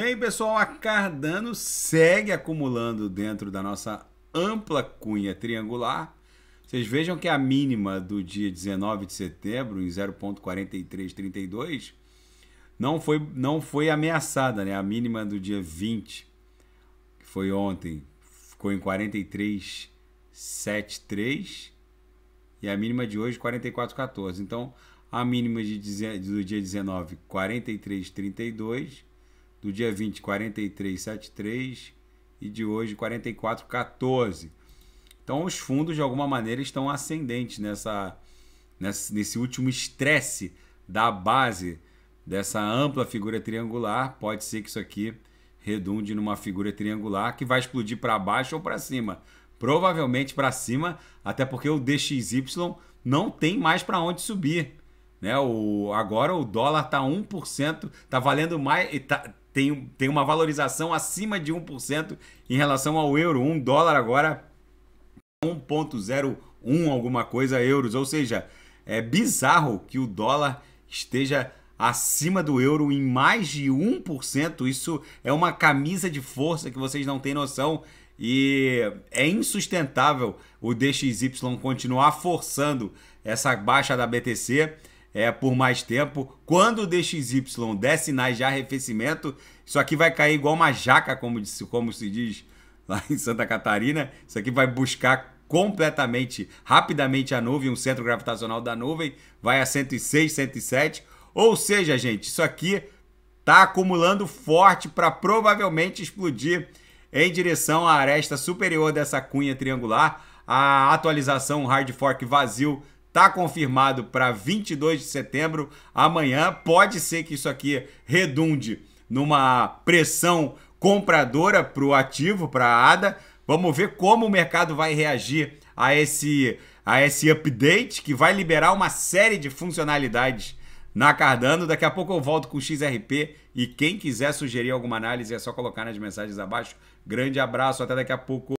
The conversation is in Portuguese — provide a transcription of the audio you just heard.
Bem, pessoal, a Cardano segue acumulando dentro da nossa ampla cunha triangular. Vocês vejam que a mínima do dia 19 de setembro, em 0.4332, não foi, não foi ameaçada, né? A mínima do dia 20, que foi ontem, ficou em 43,73 e a mínima de hoje 44,14. Então, a mínima de, do dia 19, 43,32 do dia 20, 43,73 e de hoje, 44,14. Então, os fundos, de alguma maneira, estão ascendentes nessa, nessa nesse último estresse da base dessa ampla figura triangular. Pode ser que isso aqui redunde numa figura triangular que vai explodir para baixo ou para cima. Provavelmente para cima, até porque o DXY não tem mais para onde subir. Né? O, agora o dólar está 1%, está valendo mais. Tá, tem, tem uma valorização acima de 1% em relação ao euro. Um dólar agora 1.01 alguma coisa euros. Ou seja, é bizarro que o dólar esteja acima do euro em mais de 1%. Isso é uma camisa de força que vocês não têm noção. E é insustentável o DXY continuar forçando essa baixa da BTC é, por mais tempo. Quando o DXY der sinais de arrefecimento, isso aqui vai cair igual uma jaca, como, como se diz lá em Santa Catarina. Isso aqui vai buscar completamente, rapidamente a nuvem, um centro gravitacional da nuvem, vai a 106, 107. Ou seja, gente, isso aqui está acumulando forte para provavelmente explodir em direção à aresta superior dessa cunha triangular. A atualização Hard Fork vazio Está confirmado para 22 de setembro, amanhã. Pode ser que isso aqui redunde numa pressão compradora para o ativo, para a ADA. Vamos ver como o mercado vai reagir a esse, a esse update que vai liberar uma série de funcionalidades na Cardano. Daqui a pouco eu volto com o XRP e quem quiser sugerir alguma análise é só colocar nas mensagens abaixo. Grande abraço, até daqui a pouco.